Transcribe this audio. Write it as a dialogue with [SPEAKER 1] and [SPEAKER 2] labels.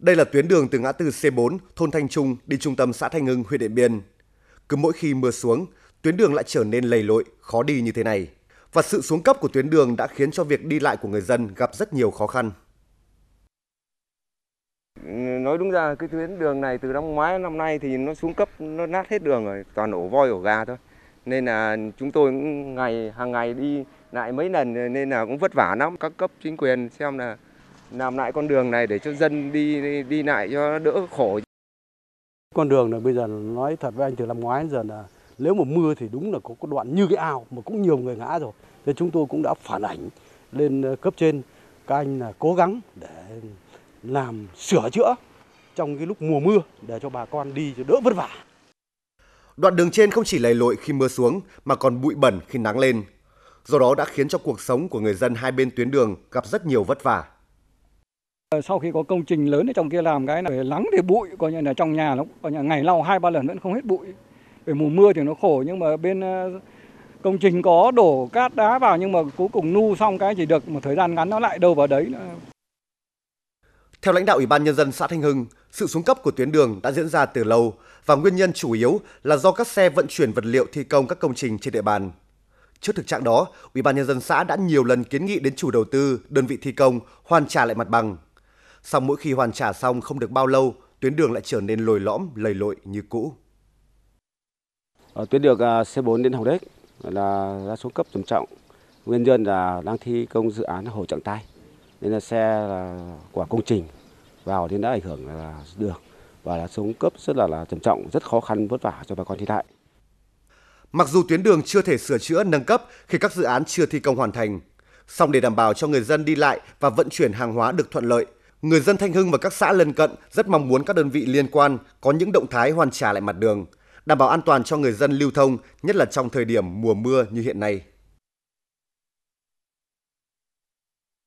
[SPEAKER 1] Đây là tuyến đường từ ngã tư C4, thôn Thanh Trung đi trung tâm xã Thanh Hưng, huyện Điện Biên. Cứ mỗi khi mưa xuống, tuyến đường lại trở nên lầy lội, khó đi như thế này. Và sự xuống cấp của tuyến đường đã khiến cho việc đi lại của người dân gặp rất nhiều khó khăn.
[SPEAKER 2] Nói đúng ra cái tuyến đường này từ năm ngoái năm nay thì nó xuống cấp nó nát hết đường rồi, toàn ổ voi ổ gà thôi. Nên là chúng tôi cũng ngày hàng ngày đi lại mấy lần nên là cũng vất vả lắm các cấp chính quyền xem là làm lại con đường này để cho dân đi đi, lại cho đỡ khổ.
[SPEAKER 3] Con đường này bây giờ nói thật với anh từ năm ngoái giờ là nếu mà mưa thì đúng là có, có đoạn như cái ao mà cũng nhiều người ngã rồi. Thế chúng tôi cũng đã phản ảnh lên ờ, cấp trên các anh là cố gắng để làm sửa chữa trong cái lúc mùa mưa để cho bà con đi cho đỡ vất vả.
[SPEAKER 1] Đoạn đường trên không chỉ lầy lội khi mưa xuống mà còn bụi bẩn khi nắng lên. Do đó đã khiến cho cuộc sống của người dân hai bên tuyến đường gặp rất nhiều vất vả.
[SPEAKER 4] Ờ, sau khi có công trình lớn ở trong kia làm cái là lắng thì bụi, coi như là trong nhà nó coi như là ngày lau hai ba lần vẫn không hết bụi. Về mùa mưa thì nó khổ nhưng mà bên ờ, công trình có đổ cát đá vào nhưng mà cuối cùng nu xong cái chỉ được một thời gian ngắn nó lại đâu vào đấy.
[SPEAKER 1] Theo lãnh đạo Ủy ban Nhân dân xã Thanh Hưng, sự xuống cấp của tuyến đường đã diễn ra từ lâu và nguyên nhân chủ yếu là do các xe vận chuyển vật liệu thi công các công trình trên địa bàn. Trước thực trạng đó, Ủy ban nhân dân xã đã nhiều lần kiến nghị đến chủ đầu tư, đơn vị thi công hoàn trả lại mặt bằng. Song mỗi khi hoàn trả xong không được bao lâu, tuyến đường lại trở nên lồi lõm, lầy lội như cũ.
[SPEAKER 5] Ở ờ, tuyến đường à, C4 đến Hồng Đếch là đã xuống cấp trầm trọng. Nguyên nhân là đang thi công dự án hồ Trạng tai Nên là xe là của công trình vào nên đã ảnh hưởng là đường và đã xuống cấp rất là, là trầm trọng, rất khó khăn vất vả cho bà con thi đại. Mặc dù tuyến đường chưa thể sửa chữa nâng cấp khi các
[SPEAKER 1] dự án chưa thi công hoàn thành, song để đảm bảo cho người dân đi lại và vận chuyển hàng hóa được thuận lợi, Người dân Thanh Hưng và các xã lân cận rất mong muốn các đơn vị liên quan có những động thái hoàn trả lại mặt đường, đảm bảo an toàn cho người dân lưu thông, nhất là trong thời điểm mùa mưa như hiện nay.